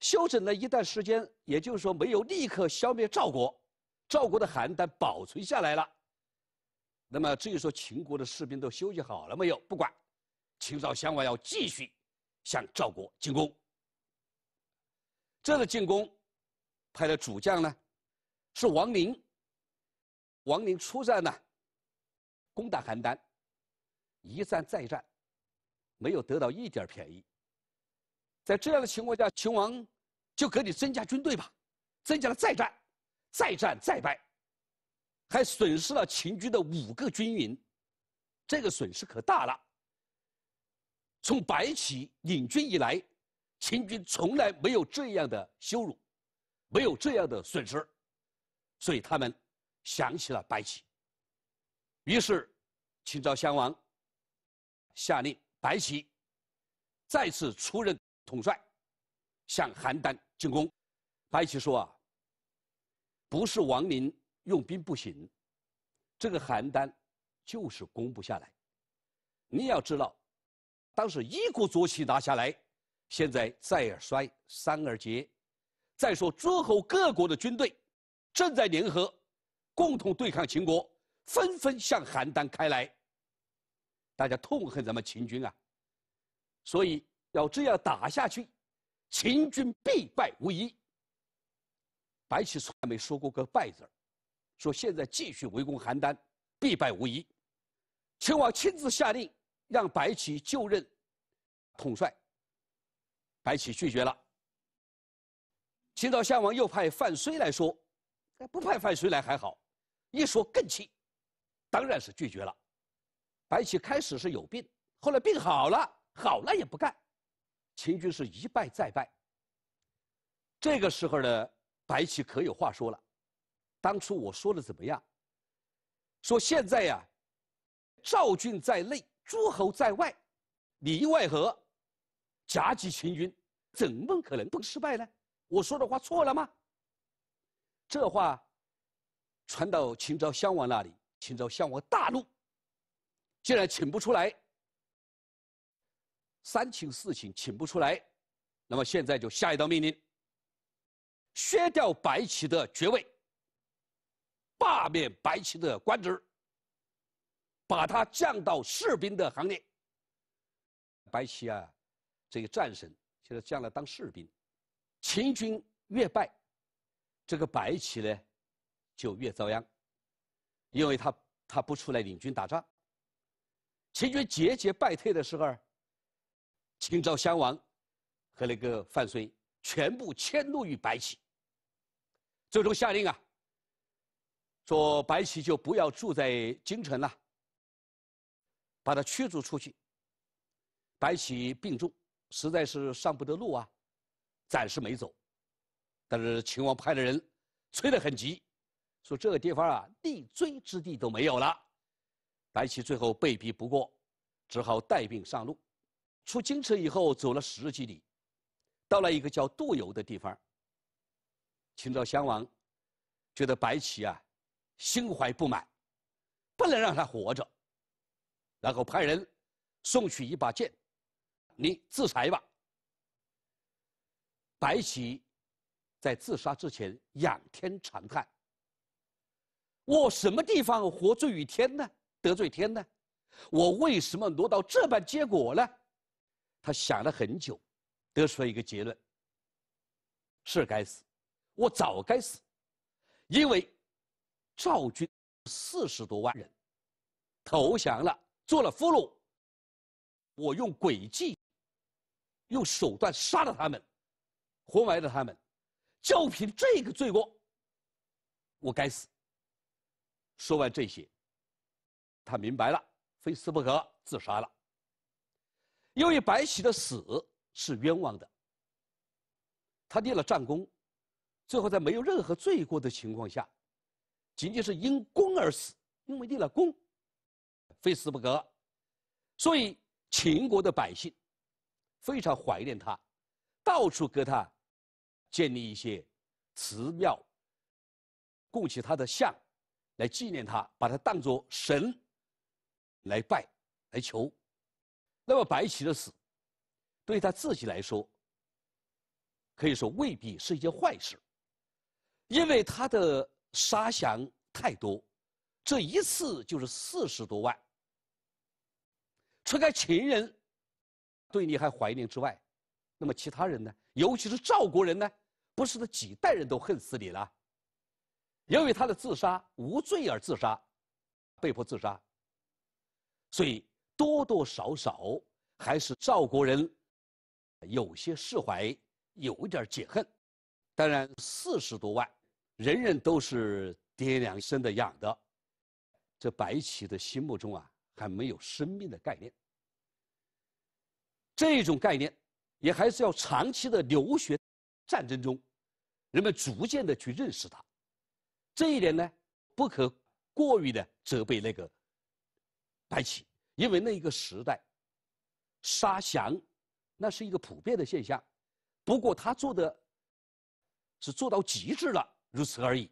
休整了一段时间，也就是说没有立刻消灭赵国，赵国的邯郸保存下来了。那么至于说秦国的士兵都休息好了没有，不管，秦赵相王要继续向赵国进攻。这次进攻，派的主将呢是王陵。王陵出战呢，攻打邯郸，一战再战，没有得到一点便宜。在这样的情况下，秦王就给你增加军队吧，增加了再战，再战再败，还损失了秦军的五个军营，这个损失可大了。从白起领军以来，秦军从来没有这样的羞辱，没有这样的损失，所以他们想起了白起。于是，秦昭襄王下令白起再次出任。统帅向邯郸进攻，白起说啊，不是王陵用兵不行，这个邯郸就是攻不下来。你要知道，当时一鼓作气拿下来，现在再而衰，三而竭。再说诸侯各国的军队正在联合，共同对抗秦国，纷纷向邯郸开来。大家痛恨咱们秦军啊，所以。要这样打下去，秦军必败无疑。白起从来没说过个败字儿，说现在继续围攻邯郸，必败无疑。秦王亲自下令让白起就任统帅，白起拒绝了。秦昭襄王又派范睢来说：“不派范睢来还好，一说更气，当然是拒绝了。”白起开始是有病，后来病好了，好了也不干。秦军是一败再败。这个时候呢，白起可有话说了：当初我说的怎么样？说现在呀，赵军在内，诸侯在外，里应外合，夹击秦军，怎么可能不失败呢？我说的话错了吗？这话传到秦昭襄王那里，秦昭襄王大怒，既然请不出来。三请四请请不出来，那么现在就下一道命令：削掉白起的爵位，罢免白起的官职，把他降到士兵的行列。白起啊，这个战神现在降来当士兵，秦军越败，这个白起呢就越遭殃，因为他他不出来领军打仗，秦军节节败退的时候。秦昭襄王和那个范睢全部迁怒于白起，最终下令啊，说白起就不要住在京城了，把他驱逐出去。白起病重，实在是上不得路啊，暂时没走。但是秦王派的人催得很急，说这个地方啊，立锥之地都没有了。白起最后被逼不过，只好带病上路。出京城以后，走了十几里，到了一个叫杜游的地方。秦昭襄王觉得白起啊，心怀不满，不能让他活着，然后派人送去一把剑，你自裁吧。白起在自杀之前仰天长叹：“我什么地方活罪于天呢？得罪天呢？我为什么落到这般结果呢？”他想了很久，得出了一个结论。是该死，我早该死，因为赵军四十多万人投降了，做了俘虏。我用诡计，用手段杀了他们，活埋了他们，就凭这个罪过，我该死。说完这些，他明白了，非死不可，自杀了。因为白起的死是冤枉的，他立了战功，最后在没有任何罪过的情况下，仅仅是因功而死，因为立了功，非死不可，所以秦国的百姓非常怀念他，到处给他建立一些祠庙，供起他的像来纪念他，把他当作神来拜，来求。那么白起的死，对他自己来说，可以说未必是一件坏事，因为他的杀降太多，这一次就是四十多万。除开秦人对你还怀念之外，那么其他人呢？尤其是赵国人呢？不是他几代人都恨死你了？由于他的自杀无罪而自杀，被迫自杀，所以。多多少少还是赵国人，有些释怀，有一点解恨。当然，四十多万，人人都是爹娘生的养的，这白起的心目中啊，还没有生命的概念。这种概念，也还是要长期的流血战争中，人们逐渐的去认识他。这一点呢，不可过于的责备那个白起。因为那一个时代，杀降，那是一个普遍的现象，不过他做的，是做到极致了，如此而已。